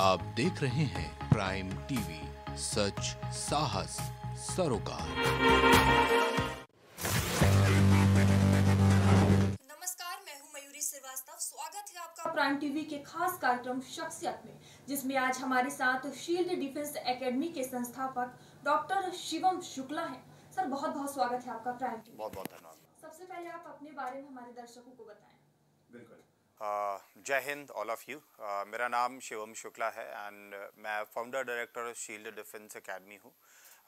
आप देख रहे हैं प्राइम टीवी सच साहस सरोकार नमस्कार मैं हूं मयूरी श्रीवास्तव स्वागत है आपका प्राइम टीवी के खास कार्यक्रम शख्सियत में जिसमें आज हमारे साथ शील्ड डिफेंस एकेडमी के संस्थापक डॉक्टर शिवम शुक्ला हैं सर बहुत बहुत स्वागत है आपका प्राइम टीवी बहुत बहुत धन्यवाद सबसे पहले आप अपने बारे में हमारे दर्शकों को बताएं बिल्कुल जय हिंद ऑल ऑफ़ यू मेरा नाम शिवम शुक्ला है एंड uh, मैं founder director of shield defence academy हूँ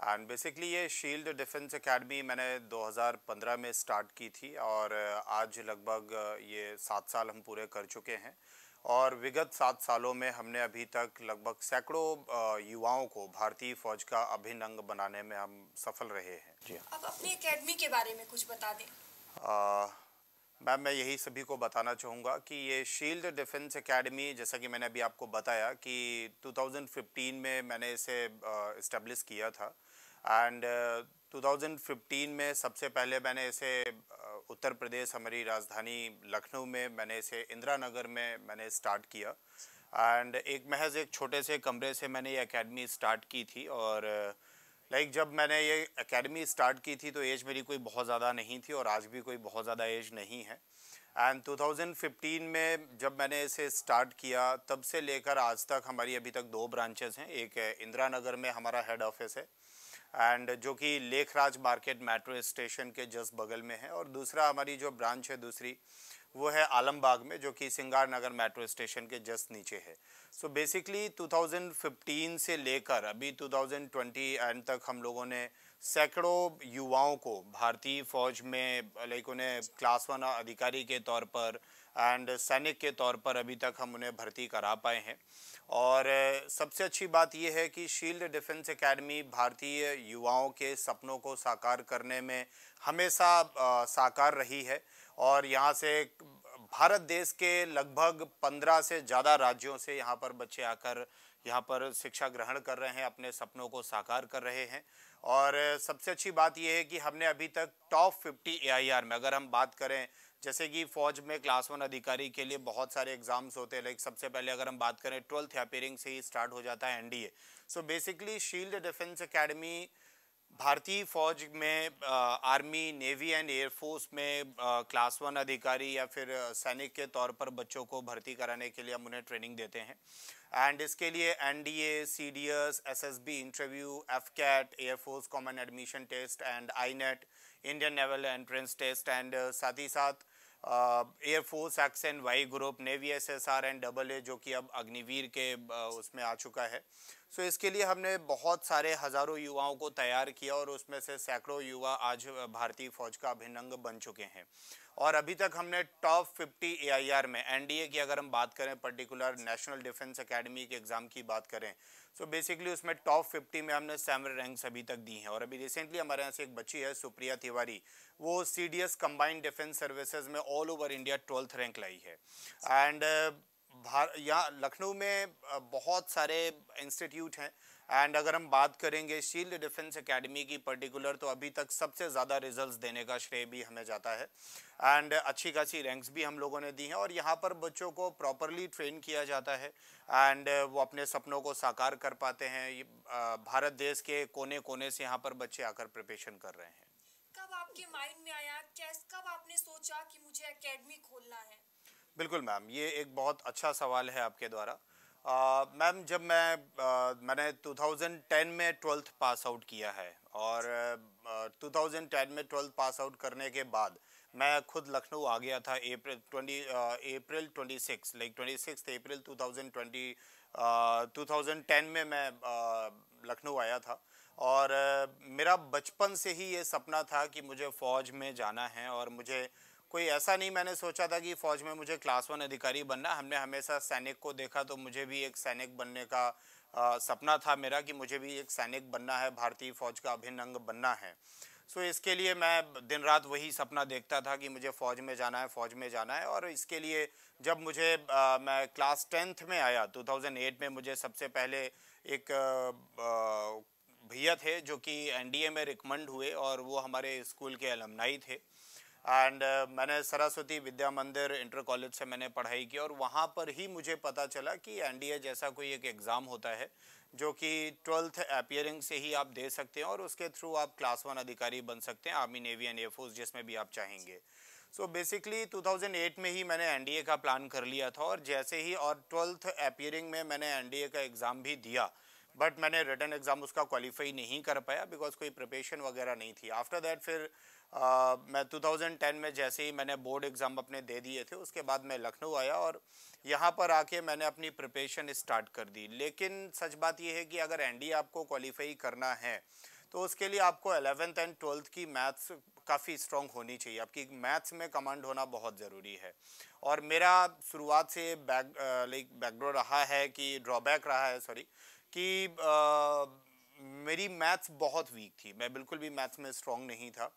एंड बेसिकली ये शील्ड डिफेंस एकेडमी मैंने 2015 में स्टार्ट की थी और uh, आज लगभग uh, ये सात साल हम पूरे कर चुके हैं और विगत सात सालों में हमने अभी तक लगभग सैकड़ों युवाओं को भारतीय फौज का अभिन्न अंग बनाने में हम सफल रहे हैं जी हाँ. अब अपनी एकेडमी के बारे में कुछ बता दें मैम मैं यही सभी को बताना चाहूँगा कि ये शील्ड डिफेंस एकेडमी जैसा कि मैंने अभी आपको बताया कि 2015 में मैंने इसे इस्टेब्लिश किया था एंड 2015 में सबसे पहले मैंने इसे उत्तर प्रदेश हमारी राजधानी लखनऊ में मैंने इसे इंदिरा नगर में मैंने स्टार्ट किया एंड एक महज एक छोटे से कमरे से मैंने ये अकेडमी स्टार्ट की थी और uh, लाइक like जब मैंने ये एकेडमी स्टार्ट की थी तो एज मेरी कोई बहुत ज़्यादा नहीं थी और आज भी कोई बहुत ज़्यादा एज नहीं है एंड 2015 में जब मैंने इसे स्टार्ट किया तब से लेकर आज तक हमारी अभी तक दो ब्रांचेज़ हैं एक इंदिरा नगर में हमारा हेड ऑफिस है एंड जो कि लेखराज मार्केट मेट्रो स्टेशन के जस्ट बगल में है और दूसरा हमारी जो ब्रांच है दूसरी वो है आलमबाग में जो कि सिंगार नगर मेट्रो स्टेशन के जस्ट नीचे है सो बेसिकली 2015 से लेकर अभी 2020 एंड तक हम लोगों ने सैकड़ों युवाओं को भारतीय फौज में लाइक उन्हें क्लास वन अधिकारी के तौर पर एंड सैनिक के तौर पर अभी तक हम उन्हें भर्ती करा पाए हैं और सबसे अच्छी बात यह है कि शील्ड डिफेंस एकेडमी भारतीय युवाओं के सपनों को साकार करने में हमेशा साकार रही है और यहाँ से भारत देश के लगभग पंद्रह से ज़्यादा राज्यों से यहाँ पर बच्चे आकर यहाँ पर शिक्षा ग्रहण कर रहे हैं अपने सपनों को साकार कर रहे हैं और सबसे अच्छी बात यह है कि हमने अभी तक टॉप फिफ्टी ए में अगर हम बात करें जैसे कि फौज में क्लास वन अधिकारी के लिए बहुत सारे एग्जाम्स होते हैं लाइक सबसे पहले अगर हम बात करें ट्वेल्थ या पेरिंग से ही स्टार्ट हो जाता है NDA so basically shield defence academy भारतीय फौज में आर्मी नेवी एंड एयरफोर्स में क्लास वन अधिकारी या फिर सैनिक के तौर पर बच्चों को भर्ती कराने के लिए हम उन्हें ट्रेनिंग देते हैं एंड इसके लिए N D A C D S S S B interview F CAT air force common admission test and I NET Indian naval entrance test and साथ ही साथ air force X and Y group navy S S R and double A जो कि अब अग्निवीर के उसमें आ चुका है सो so इसके लिए हमने बहुत सारे हज़ारों युवाओं को तैयार किया और उसमें से सैकड़ों युवा आज भारतीय फौज का अभिनंग बन चुके हैं और अभी तक हमने टॉप 50 एआईआर में एनडीए की अगर हम बात करें पर्टिकुलर नेशनल डिफेंस एकेडमी के एग्ज़ाम की बात करें सो बेसिकली उसमें टॉप फिफ्टी में हमने सेवन रैंक्स अभी तक दी हैं और अभी रिसेंटली हमारे यहाँ से एक बच्ची है सुप्रिया तिवारी वो C D S combined defence services में all over India twelfth rank लाई है एंड uh, यहाँ लखनऊ में uh, बहुत सारे इंस्टीट्यूट हैं एंड अगर हम बात करेंगे शील्ड डिफेंस एकेडमी की पर्टिकुलर तो अभी तक सबसे ज़्यादा रिजल्ट्स देने का श्रेय भी हमें जाता है एंड अच्छी खासी रैंक्स भी हम लोगों ने दी हैं और यहाँ पर बच्चों को प्रॉपरली ट्रेन किया जाता है एंड वो अपने सपनों को साकार कर पाते हैं भारत देश के कोने कोने से यहाँ पर बच्चे आकर प्रिपेशन कर रहे हैं कब आपके माइंड में आया कैस कब आपने सोचा कि मुझे एकेडमी खोलना है बिल्कुल मैम ये एक बहुत अच्छा सवाल है आपके द्वारा मैम जब मैं आ, मैंने 2010 में ट्वेल्थ पास आउट किया है और आ, 2010 में ट्वेल्थ पास आउट करने के बाद मैं खुद लखनऊ आ गया था April twenty April six like six April two thousand twenty two thousand ten में मैं लखनऊ आया था और मेरा बचपन से ही ये सपना था कि मुझे फ़ौज में जाना है और मुझे कोई ऐसा नहीं मैंने सोचा था कि फ़ौज में मुझे क्लास वन अधिकारी बनना हमने हमेशा सैनिक को देखा तो मुझे भी एक सैनिक बनने का आ, सपना था मेरा कि मुझे भी एक सैनिक बनना है भारतीय फ़ौज का अभिन्न अंग बनना है सो so, इसके लिए मैं दिन रात वही सपना देखता था कि मुझे फ़ौज में जाना है फ़ौज में जाना है और इसके लिए जब मुझे आ, मैं क्लास टेंथ में आया 2008 में मुझे सबसे पहले एक भैया थे जो कि एनडीए में रिकमेंड हुए और वो हमारे स्कूल के अलमनाई थे एंड uh, मैंने सरस्वती विद्या मंदिर इंटर कॉलेज से मैंने पढ़ाई की और वहाँ पर ही मुझे पता चला कि एन जैसा कोई एक एग्ज़ाम होता है जो कि ट्वेल्थ अपियरिंग से ही आप दे सकते हैं और उसके थ्रू आप क्लास वन अधिकारी बन सकते हैं आर्मी नेवी एंड एयरफोर्स जिसमें भी आप चाहेंगे सो बेसिकली 2008 में ही मैंने एनडीए का प्लान कर लिया था और जैसे ही और ट्वेल्थ अपियरिंग में मैंने एनडीए का एग्ज़ाम भी दिया बट मैंने रिटर्न एग्ज़ाम उसका क्वालिफाई नहीं कर पाया बिकॉज कोई प्रिपेशन वगैरह नहीं थी आफ्टर दैट फिर मैं 2010 में जैसे ही मैंने बोर्ड एग्ज़ाम अपने दे दिए थे उसके बाद मैं लखनऊ आया और यहाँ पर आके मैंने अपनी प्रिपरेशन स्टार्ट कर दी लेकिन सच बात यह है कि अगर एन आपको क्वालिफाई करना है तो उसके लिए आपको एलेवेंथ एंड ट्वेल्थ की मैथ्स काफ़ी स्ट्रॉन्ग होनी चाहिए आपकी मैथ्स में कमांड होना बहुत ज़रूरी है और मेरा शुरुआत से बैक लाइक बैकग्राउंड रहा है कि ड्रॉबैक रहा है सॉरी कि आ, मेरी मैथ्स बहुत वीक थी मैं बिल्कुल भी मैथ्स में स्ट्रॉन्ग नहीं था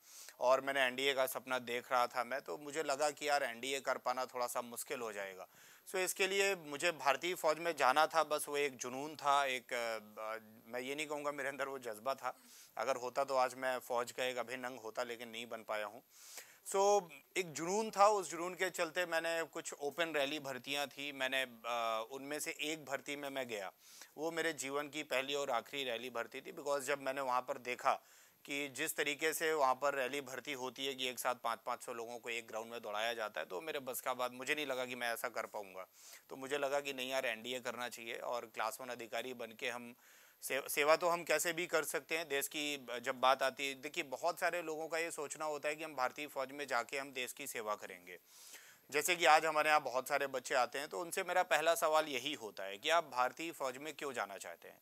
और मैंने एन का सपना देख रहा था मैं तो मुझे लगा कि यार एन कर पाना थोड़ा सा मुश्किल हो जाएगा सो so, इसके लिए मुझे भारतीय फ़ौज में जाना था बस वो एक जुनून था एक आ, मैं ये नहीं कहूँगा मेरे अंदर वो जज्बा था अगर होता तो आज मैं फ़ौज का एक अभिनंग होता लेकिन नहीं बन पाया हूँ सो so, एक जुनून था उस जुनून के चलते मैंने कुछ ओपन रैली भर्तियां थी मैंने उनमें से एक भर्ती में मैं गया वो मेरे जीवन की पहली और आखिरी रैली भर्ती थी बिकॉज जब मैंने वहाँ पर देखा कि जिस तरीके से वहाँ पर रैली भर्ती होती है कि एक साथ पाँच पाँच सौ लोगों को एक ग्राउंड में दौड़ाया जाता है तो मेरे बस का बाद मुझे नहीं लगा कि मैं ऐसा कर पाऊँगा तो मुझे लगा कि नहीं यार एनडीए करना चाहिए और क्लास वन अधिकारी बन के हम से, सेवा तो हम कैसे भी कर सकते हैं देश की जब बात आती है देखिए बहुत सारे लोगों का ये सोचना होता है कि हम भारतीय फौज में जाके हम देश की सेवा करेंगे जैसे कि आज हमारे यहाँ बहुत सारे बच्चे आते हैं तो उनसे मेरा पहला सवाल यही होता है कि आप भारतीय फौज में क्यों जाना चाहते हैं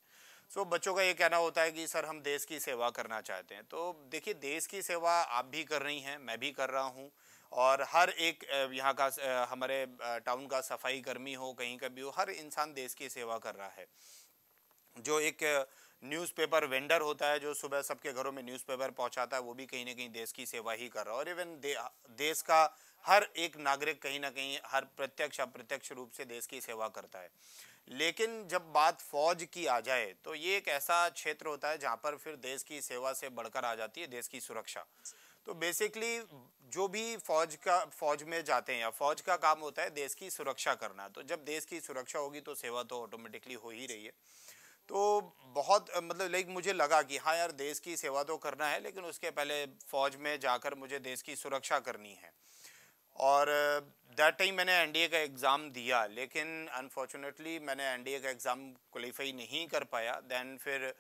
सो so, बच्चों का ये कहना होता है कि सर हम देश की सेवा करना चाहते हैं तो देखिए देश की सेवा आप भी कर रही हैं मैं भी कर रहा हूँ और हर एक यहाँ का हमारे टाउन का सफाई कर्मी हो कहीं का भी हो हर इंसान देश की सेवा कर रहा है जो एक न्यूज़पेपर वेंडर होता है जो सुबह सबके घरों में न्यूज़पेपर पहुंचाता है वो भी कहीं ना कहीं देश की सेवा ही कर रहा है और इवन दे, देश का हर एक नागरिक कहीं ना कहीं हर प्रत्यक्ष अप्रत्यक्ष रूप से देश की सेवा करता है लेकिन जब बात फौज की आ जाए तो ये एक ऐसा क्षेत्र होता है जहाँ पर फिर देश की सेवा से बढ़कर आ जाती है देश की सुरक्षा तो बेसिकली जो भी फौज का फौज में जाते हैं या फौज का काम होता है देश की सुरक्षा करना तो जब देश की सुरक्षा होगी तो सेवा तो ऑटोमेटिकली हो ही रही है तो बहुत मतलब लाइक मुझे लगा कि हाँ यार देश की सेवा तो करना है लेकिन उसके पहले फ़ौज में जाकर मुझे देश की सुरक्षा करनी है और दैट टाइम मैंने एनडीए का एग्ज़ाम दिया लेकिन अनफॉर्चुनेटली मैंने एनडीए का एग्ज़ाम क्वालिफाई नहीं कर पाया दैन फिर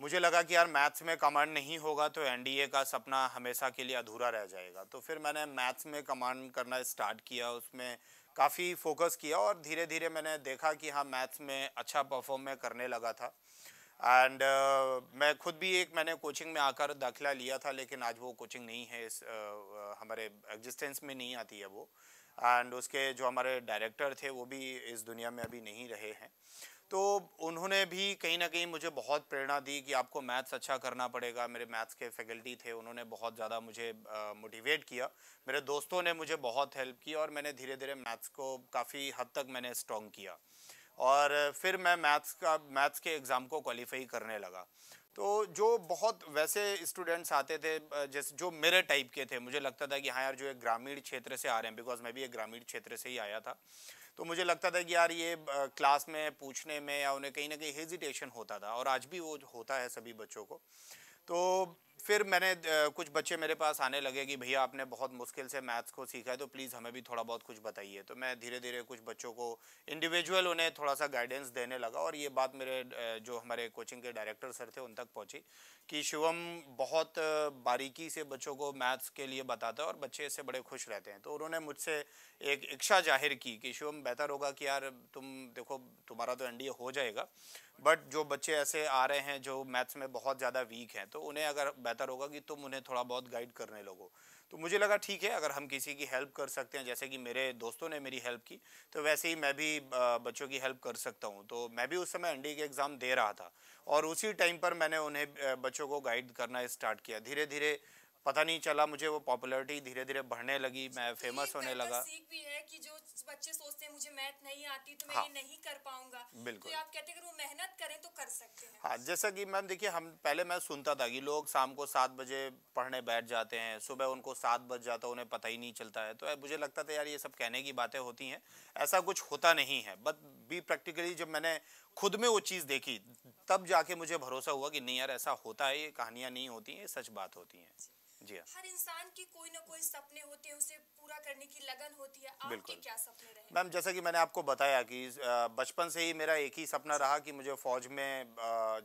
मुझे लगा कि यार मैथ्स में कमांड नहीं होगा तो एनडीए का सपना हमेशा के लिए अधूरा रह जाएगा तो फिर मैंने मैथ्स में कमांड करना स्टार्ट किया उसमें काफ़ी फोकस किया और धीरे धीरे मैंने देखा कि हाँ मैथ्स में अच्छा परफॉर्म मैं करने लगा था एंड uh, मैं खुद भी एक मैंने कोचिंग में आकर दाखिला लिया था लेकिन आज वो कोचिंग नहीं है इस uh, uh हमारे एग्जिस्टेंस में नहीं आती है वो एंड उसके जो हमारे डायरेक्टर थे वो भी इस दुनिया में अभी नहीं रहे हैं तो उन्होंने भी कहीं ना कहीं मुझे बहुत प्रेरणा दी कि आपको मैथ्स अच्छा करना पड़ेगा मेरे मैथ्स के फैकल्टी थे उन्होंने बहुत ज़्यादा मुझे मोटिवेट किया मेरे दोस्तों ने मुझे बहुत हेल्प की और मैंने धीरे धीरे मैथ्स को काफ़ी हद तक मैंने स्ट्रॉन्ग किया और फिर मैं मैथ्स का मैथ्स के एग्ज़ाम को क्वालिफाई करने लगा तो जो बहुत वैसे स्टूडेंट्स आते थे जैसे जो मेरे टाइप के थे मुझे लगता था कि हाँ यार जो एक ग्रामीण क्षेत्र से आ रहे हैं बिकॉज मैं भी एक ग्रामीण क्षेत्र से ही आया था तो मुझे लगता था कि यार ये क्लास में पूछने में या उन्हें कहीं ना कहीं हेजिटेशन होता था और आज भी वो होता है सभी बच्चों को तो फिर मैंने कुछ बच्चे मेरे पास आने लगे कि भैया आपने बहुत मुश्किल से मैथ्स को सीखा है तो प्लीज़ हमें भी थोड़ा बहुत कुछ बताइए तो मैं धीरे धीरे कुछ बच्चों को इंडिविजुअल उन्हें थोड़ा सा गाइडेंस देने लगा और ये बात मेरे जो हमारे कोचिंग के डायरेक्टर सर थे उन तक पहुँची कि शिवम बहुत बारीकी से बच्चों को मैथ्स के लिए बताता है और बच्चे इससे बड़े खुश रहते हैं तो उन्होंने मुझसे एक इच्छा जाहिर की कि शिवम बेहतर होगा कि यार तुम देखो तुम्हारा तो एन हो जाएगा बट जो बच्चे ऐसे आ रहे हैं जो मैथ्स में बहुत ज़्यादा वीक हैं तो उन्हें अगर बेहतर होगा कि तुम उन्हें थोड़ा बहुत गाइड करने लोगो तो मुझे लगा ठीक है अगर हम किसी की हेल्प कर सकते हैं जैसे कि मेरे दोस्तों ने मेरी हेल्प की तो वैसे ही मैं भी बच्चों की हेल्प कर सकता हूँ तो मैं भी उस समय एन के एग्ज़ाम दे रहा था और उसी टाइम पर मैंने उन्हें बच्चों को गाइड करना स्टार्ट किया धीरे धीरे पता नहीं चला मुझे वो पॉपुलरिटी धीरे धीरे बढ़ने लगी मैं फेमस होने लगा तो सीख भी है कि जो बच्चे सोचते हैं मुझे मैथ नहीं आती तो मैं हाँ, ये नहीं कर पाऊंगा तो बिल्कुल तो आप कहते हैं वो मेहनत करें तो कर सकते हैं हाँ जैसा कि मैम देखिए हम पहले मैं सुनता था कि लोग शाम को सात बजे पढ़ने बैठ जाते हैं सुबह उनको सात बज जाता उन्हें पता ही नहीं चलता है तो मुझे लगता था यार ये सब कहने की बातें होती हैं ऐसा कुछ होता नहीं है बट बी प्रैक्टिकली जब मैंने खुद में वो चीज़ देखी तब जाके मुझे भरोसा हुआ कि नहीं यार ऐसा होता है ये कहानियाँ नहीं होती हैं सच बात होती हैं जी हाँ। हर इंसान की कोई ना कोई सपने होते हैं उसे पूरा करने की लगन होती है आपके क्या सपने मैम जैसा कि मैंने आपको बताया कि बचपन से ही मेरा एक ही सपना रहा कि मुझे फौज में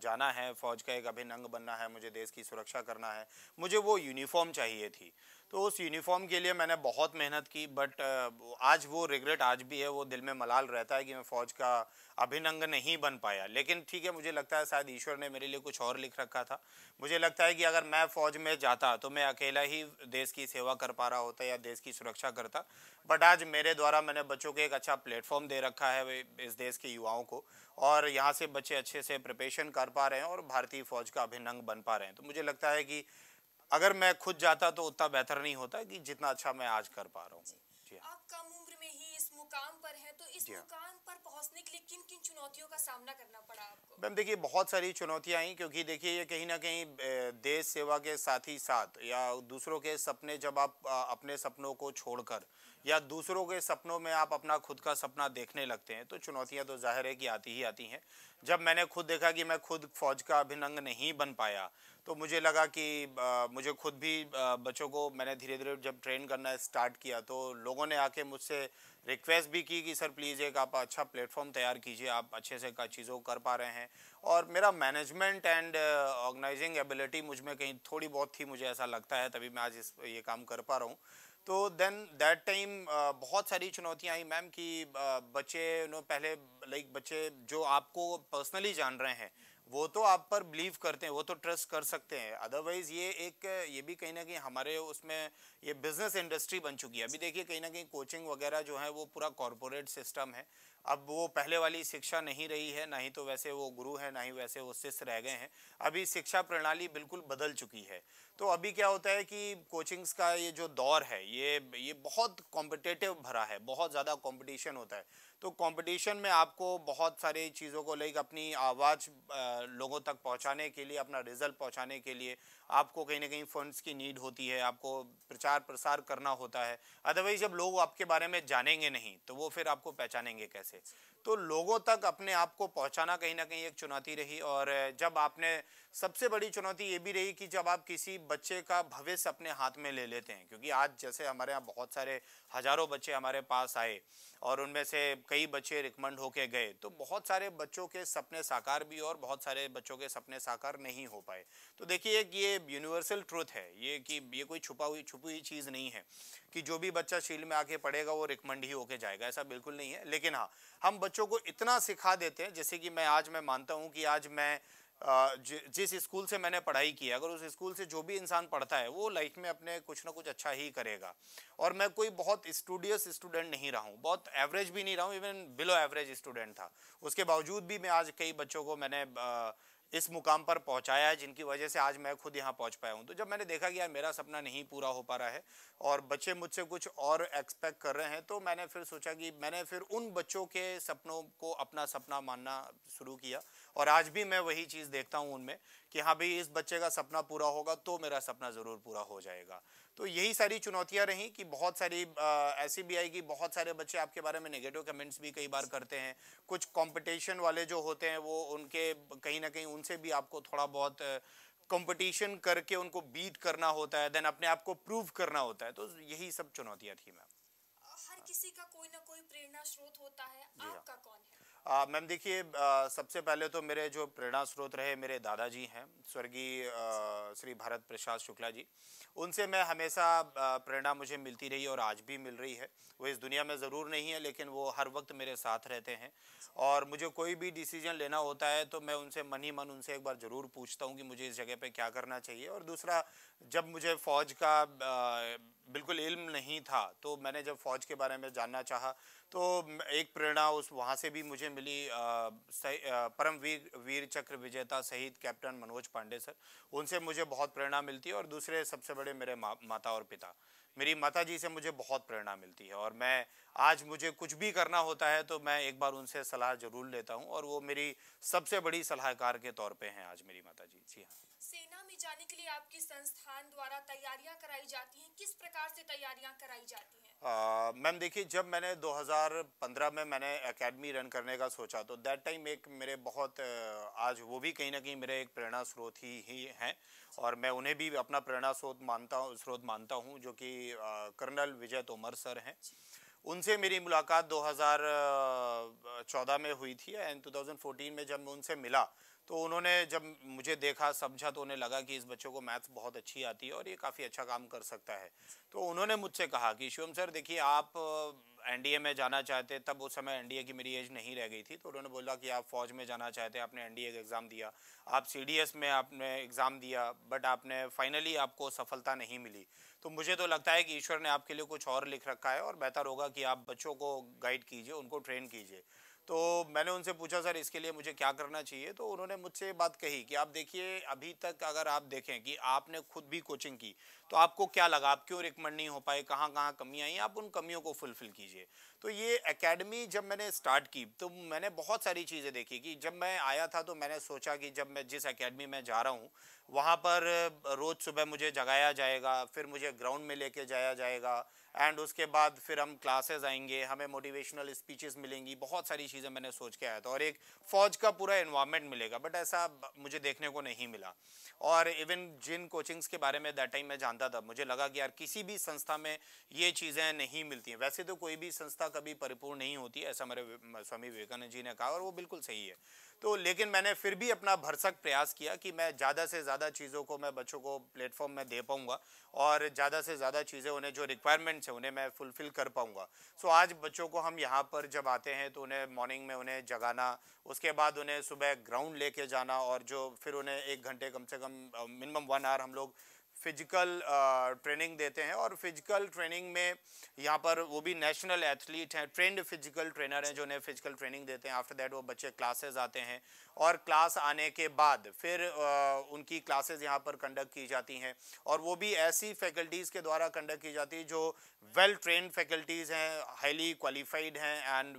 जाना है फौज का एक अभिनंग बनना है मुझे देश की सुरक्षा करना है मुझे वो यूनिफॉर्म चाहिए थी तो उस यूनिफॉर्म के लिए मैंने बहुत मेहनत की बट आज वो रिग्रेट आज भी है वो दिल में मलाल रहता है कि मैं फ़ौज का अभिनंग नहीं बन पाया लेकिन ठीक है मुझे लगता है शायद ईश्वर ने मेरे लिए कुछ और लिख रखा था मुझे लगता है कि अगर मैं फौज में जाता तो मैं अकेला ही देश की सेवा कर पा रहा होता या देश की सुरक्षा करता बट आज मेरे द्वारा मैंने बच्चों को एक अच्छा प्लेटफॉर्म दे रखा है इस देश के युवाओं को और यहाँ से बच्चे अच्छे से प्रिपेशन कर पा रहे हैं और भारतीय फौज का अभिनंग बन पा रहे हैं तो मुझे लगता है कि अगर मैं खुद जाता तो उतना बेहतर नहीं होता कि जितना अच्छा मैं आज कर पा रहा हूँ मुकाम पर हैं तो इस हाँ। मुकाम पर पहुंचने के लिए किन किन चुनौतियों का सामना करना पड़ा आपको मैम देखिए बहुत सारी चुनौतियां आई क्योंकि देखिए ये कहीं ना कहीं देश सेवा के साथ ही साथ या दूसरों के सपने जब आप अपने सपनों को छोड़कर या दूसरों के सपनों में आप अपना खुद का सपना देखने लगते हैं तो चुनौतियां तो जाहिर है कि आती ही आती हैं जब मैंने खुद देखा कि मैं खुद फौज का अभिनंग नहीं बन पाया तो मुझे लगा कि आ, मुझे खुद भी आ, बच्चों को मैंने धीरे धीरे जब ट्रेन करना स्टार्ट किया तो लोगों ने आके मुझसे रिक्वेस्ट भी की कि सर प्लीज़ एक आप अच्छा प्लेटफॉर्म तैयार कीजिए आप अच्छे से का चीज़ों कर पा रहे हैं और मेरा मैनेजमेंट एंड ऑर्गेनाइजिंग एबिलिटी मुझ में कहीं थोड़ी बहुत थी मुझे ऐसा लगता है तभी मैं आज इस ये काम कर पा रहा हूँ तो देन दैट टाइम बहुत सारी चुनौतियाँ आई मैम कि बच्चे नो पहले लाइक बच्चे जो आपको पर्सनली जान रहे हैं वो तो आप पर बिलीव करते हैं वो तो ट्रस्ट कर सकते हैं अदरवाइज ये एक ये भी कहीं ना कहीं हमारे उसमें ये बिजनेस इंडस्ट्री बन चुकी है अभी देखिए कहीं ना कहीं कोचिंग वगैरह जो है वो पूरा कॉरपोरेट सिस्टम है अब वो पहले वाली शिक्षा नहीं रही है ना ही तो वैसे वो गुरु है ना ही वैसे वो शिष्य रह गए हैं अभी शिक्षा प्रणाली बिल्कुल बदल चुकी है तो अभी क्या होता है कि कोचिंग्स का ये जो दौर है ये ये बहुत कॉम्पिटेटिव भरा है बहुत ज़्यादा कंपटीशन होता है तो कंपटीशन में आपको बहुत सारी चीज़ों को लाइक अपनी आवाज़ लोगों तक पहुँचाने के लिए अपना रिजल्ट पहुँचाने के लिए आपको कहीं ना कहीं फंड्स की नीड होती है आपको प्रचार प्रसार करना होता है अदरवाइज जब लोग आपके बारे में जानेंगे नहीं तो वो फिर आपको पहचानेंगे कैसे से तो लोगों तक अपने आप को पहुंचाना कहीं ना कहीं एक चुनौती रही और जब आपने सबसे बड़ी चुनौती ये भी रही कि जब आप किसी बच्चे का भविष्य अपने हाथ में ले लेते हैं क्योंकि आज जैसे हमारे यहाँ बहुत सारे हज़ारों बच्चे हमारे पास आए और उनमें से कई बच्चे रिकमेंड होके गए तो बहुत सारे बच्चों के सपने साकार भी और बहुत सारे बच्चों के सपने साकार नहीं हो पाए तो देखिए कि ये यूनिवर्सल ट्रूथ है ये कि ये कोई छुपा हुई छुपी हुई चीज़ नहीं है कि जो भी बच्चा शील में आके पढ़ेगा वो रिकमेंड ही होके जाएगा ऐसा बिल्कुल नहीं है लेकिन हाँ हम बच्चों को इतना सिखा देते हैं जैसे कि मैं आज मैं मानता हूँ कि आज मैं जिस स्कूल से मैंने पढ़ाई की अगर उस स्कूल से जो भी इंसान पढ़ता है वो लाइफ में अपने कुछ ना कुछ अच्छा ही करेगा और मैं कोई बहुत स्टूडियस स्टूडेंट नहीं रहा हूँ बहुत एवरेज भी नहीं रहा हूँ इवन बिलो एवरेज स्टूडेंट था उसके बावजूद भी मैं आज कई बच्चों को मैंने आ, इस मुकाम पर पहुंचाया है जिनकी वजह से आज मैं खुद यहाँ पहुंच पाया हूँ तो जब मैंने देखा कि यार मेरा सपना नहीं पूरा हो पा रहा है और बच्चे मुझसे कुछ और एक्सपेक्ट कर रहे हैं तो मैंने फिर सोचा कि मैंने फिर उन बच्चों के सपनों को अपना सपना मानना शुरू किया और आज भी मैं वही चीज़ देखता हूँ उनमें कि हाँ भाई इस बच्चे का सपना पूरा होगा तो मेरा सपना ज़रूर पूरा हो जाएगा तो यही सारी चुनौतियां रही कि बहुत सारी ऐसी भी आई कि बहुत सारे बच्चे आपके बारे में नेगेटिव कमेंट्स भी कई बार करते हैं कुछ कंपटीशन वाले जो होते हैं वो उनके कहीं ना कहीं उनसे भी आपको थोड़ा बहुत कंपटीशन करके उनको बीट करना होता है देन अपने आप को प्रूव करना होता है तो यही सब चुनौतियाँ थी मैम हर किसी का कोई ना कोई प्रेरणा स्रोत होता है हाँ। आपका कौन है मैम देखिए सबसे पहले तो मेरे जो प्रेरणा स्रोत रहे मेरे दादाजी हैं स्वर्गीय श्री भारत प्रसाद शुक्ला जी उनसे मैं हमेशा प्रेरणा मुझे मिलती रही और आज भी मिल रही है वो इस दुनिया में ज़रूर नहीं है लेकिन वो हर वक्त मेरे साथ रहते हैं और मुझे कोई भी डिसीजन लेना होता है तो मैं उनसे मन ही मन उनसे एक बार ज़रूर पूछता हूँ कि मुझे इस जगह पर क्या करना चाहिए और दूसरा जब मुझे फ़ौज का बिल्कुल इल्म नहीं था तो मैंने जब फ़ौज के बारे में जानना चाहा तो एक प्रेरणा उस वहाँ से भी मुझे मिली परमवीर वीर चक्र विजेता शहीद कैप्टन मनोज पांडे सर उनसे मुझे बहुत प्रेरणा मिलती है और दूसरे सबसे बड़े मेरे मा, माता और पिता मेरी माता जी से मुझे बहुत प्रेरणा मिलती है और मैं आज मुझे कुछ भी करना होता है तो मैं एक बार उनसे सलाह ज़रूर लेता हूँ और वो मेरी सबसे बड़ी सलाहकार के तौर पर हैं आज मेरी माता जी जी हाँ सेना में जाने के लिए आपके संस्थान द्वारा तैयारियां कराई जाती हैं किस प्रकार से तैयारियां कराई जाती हैं मैम देखिए जब मैंने 2015 में मैंने एकेडमी रन करने का सोचा तो दैट टाइम एक मेरे बहुत आज वो भी कहीं ना कहीं मेरे एक प्रेरणा स्रोत ही, ही हैं और मैं उन्हें भी अपना प्रेरणा स्रोत मानता हूँ स्रोत मानता हूँ जो कि कर्नल विजय तोमर सर हैं उनसे मेरी मुलाकात 2014 में हुई थी एंड 2014 में जब मैं उनसे मिला तो उन्होंने जब मुझे देखा समझा तो उन्हें लगा कि इस बच्चों को मैथ्स बहुत अच्छी आती है और ये काफ़ी अच्छा काम कर सकता है तो उन्होंने मुझसे कहा कि शिवम सर देखिए आप एनडीए में जाना चाहते तब उस समय एनडीए की मेरी एज नहीं रह गई थी तो उन्होंने बोला कि आप फौज में जाना चाहते आपने एनडीए का एग्ज़ाम दिया आप सीडीएस में आपने एग्ज़ाम दिया बट आपने फाइनली आपको सफलता नहीं मिली तो मुझे तो लगता है कि ईश्वर ने आपके लिए कुछ और लिख रखा है और बेहतर होगा कि आप बच्चों को गाइड कीजिए उनको ट्रेन कीजिए तो मैंने उनसे पूछा सर इसके लिए मुझे क्या करना चाहिए तो उन्होंने मुझसे ये बात कही कि आप देखिए अभी तक अगर आप देखें कि आपने खुद भी कोचिंग की तो आपको क्या लगा आप क्यों रिकमेंड नहीं हो पाए कहाँ कहाँ कमियाँ आई आप उन कमियों को फुलफिल कीजिए तो ये एकेडमी जब मैंने स्टार्ट की तो मैंने बहुत सारी चीज़ें देखी कि जब मैं आया था तो मैंने सोचा कि जब मैं जिस एकेडमी में जा रहा हूँ वहाँ पर रोज़ सुबह मुझे जगाया जाएगा फिर मुझे ग्राउंड में लेके जाया जाएगा एंड उसके बाद फिर हम क्लासेस आएंगे हमें मोटिवेशनल स्पीचेस मिलेंगी बहुत सारी चीज़ें मैंने सोच के आया था और एक फ़ौज का पूरा इन्वामेंट मिलेगा बट ऐसा मुझे देखने को नहीं मिला और इवन जिन कोचिंग्स के बारे में दैट टाइम मैं जानता था मुझे लगा कि यार किसी भी संस्था में ये चीज़ें नहीं मिलती हैं वैसे तो कोई भी संस्था कभी परिपूर्ण नहीं होती ऐसा मेरे स्वामी विवेकानंद जी ने कहा और वो बिल्कुल सही है तो लेकिन मैंने फिर भी अपना भरसक प्रयास किया कि मैं ज़्यादा से ज़्यादा चीज़ों को मैं बच्चों को प्लेटफॉर्म में दे पाऊँगा और ज़्यादा से ज़्यादा चीज़ें उन्हें जो रिक्वायरमेंट रिक्वायरमेंट्स हैं उन्हें मैं फुलफ़िल कर पाऊँगा सो so, आज बच्चों को हम यहाँ पर जब आते हैं तो उन्हें मॉर्निंग में उन्हें जगाना उसके बाद उन्हें सुबह ग्राउंड लेके जाना और जो फिर उन्हें एक घंटे कम से कम मिनिमम वन आवर हम लोग फिजिकल ट्रेनिंग uh, देते हैं और फिजिकल ट्रेनिंग में यहाँ पर वो भी नेशनल एथलीट हैं ट्रेंड फिजिकल ट्रेनर हैं जो उन्हें फिजिकल ट्रेनिंग देते हैं आफ्टर दैट वो बच्चे क्लासेस आते हैं और क्लास आने के बाद फिर uh, उनकी क्लासेस यहाँ पर कंडक्ट की जाती हैं और वो भी ऐसी फैकल्टीज़ के द्वारा कंडक्ट की जाती है जो वेल ट्रेन फैकल्टीज़ हैं हाईली क्वालिफाइड हैं एंड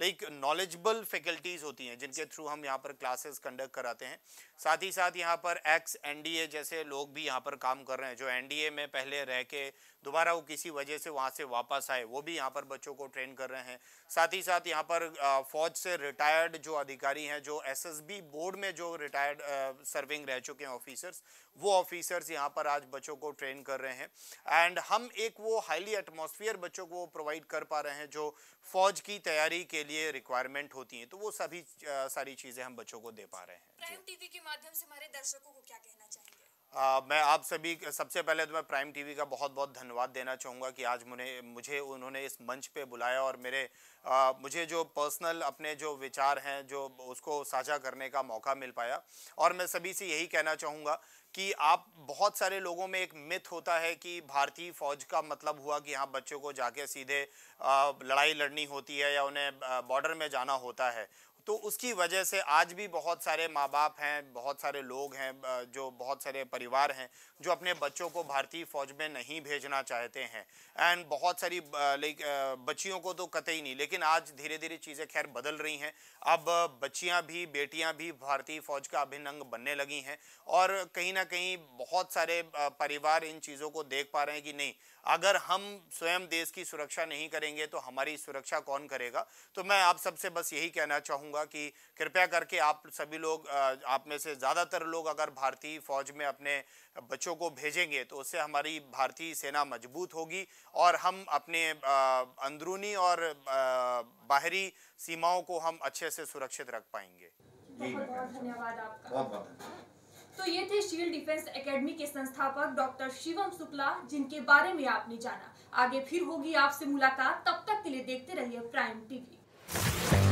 लाइक नॉलेजबल फैकल्टीज होती हैं जिनके थ्रू हम यहाँ पर क्लासेस कंडक्ट कराते हैं साथ ही साथ यहाँ पर एक्स एनडीए जैसे लोग भी यहाँ पर काम कर रहे हैं जो एनडीए में पहले रह के दोबारा वो किसी वजह से वहाँ से वापस आए वो भी यहाँ पर बच्चों को ट्रेन कर रहे हैं साथ ही साथ यहाँ पर फौज से रिटायर्ड जो अधिकारी हैं जो एसएसबी बोर्ड में जो रिटायर्ड सर्विंग रह चुके हैं ऑफिसर्स वो ऑफिसर्स यहाँ पर आज बच्चों को ट्रेन कर रहे हैं एंड हम एक वो हाईली एटमोसफियर बच्चों को प्रोवाइड कर पा रहे हैं जो फौज की तैयारी के लिए रिक्वायरमेंट होती है तो वो सभी सारी चीज़ें हम बच्चों को दे पा रहे हैं प्राइम टीवी के माध्यम से हमारे दर्शकों को क्या कहना चाहिए आ, मैं आप सभी सबसे पहले तो मैं प्राइम टीवी का बहुत बहुत धन्यवाद देना चाहूँगा कि आज मुझे मुझे उन्होंने इस मंच पे बुलाया और मेरे आ, मुझे जो पर्सनल अपने जो विचार हैं जो उसको साझा करने का मौका मिल पाया और मैं सभी से यही कहना चाहूँगा कि आप बहुत सारे लोगों में एक मिथ होता है कि भारतीय फौज का मतलब हुआ कि हाँ बच्चों को जाके सीधे लड़ाई लड़नी होती है या उन्हें बॉर्डर में जाना होता है तो उसकी वजह से आज भी बहुत सारे माँ बाप हैं बहुत सारे लोग हैं जो बहुत सारे परिवार हैं जो अपने बच्चों को भारतीय फौज में नहीं भेजना चाहते हैं एंड बहुत सारी लाइक बच्चियों को तो कतई नहीं लेकिन आज धीरे धीरे चीज़ें खैर बदल रही हैं अब बच्चियाँ भी बेटियाँ भी भारतीय फौज का अभिन्न अंग बनने लगी हैं और कहीं ना कहीं बहुत सारे परिवार इन चीज़ों को देख पा रहे हैं कि नहीं अगर हम स्वयं देश की सुरक्षा नहीं करेंगे तो हमारी सुरक्षा कौन करेगा तो मैं आप सबसे बस यही कहना चाहूँगा कि कृपया करके आप सभी लोग आप में से ज़्यादातर लोग अगर भारतीय फौज में अपने बच्चों को भेजेंगे तो उससे हमारी भारतीय सेना मजबूत होगी और हम अपने अंदरूनी और बाहरी सीमाओं को हम अच्छे से सुरक्षित रख पाएंगे बहुत बहुत धन्यवाद आपका तो ये थे शील्ड डिफेंस एकेडमी के संस्थापक डॉक्टर शिवम शुक्ला जिनके बारे में आपने जाना आगे फिर होगी आपसे मुलाकात तब तक के लिए देखते रहिए प्राइम टीवी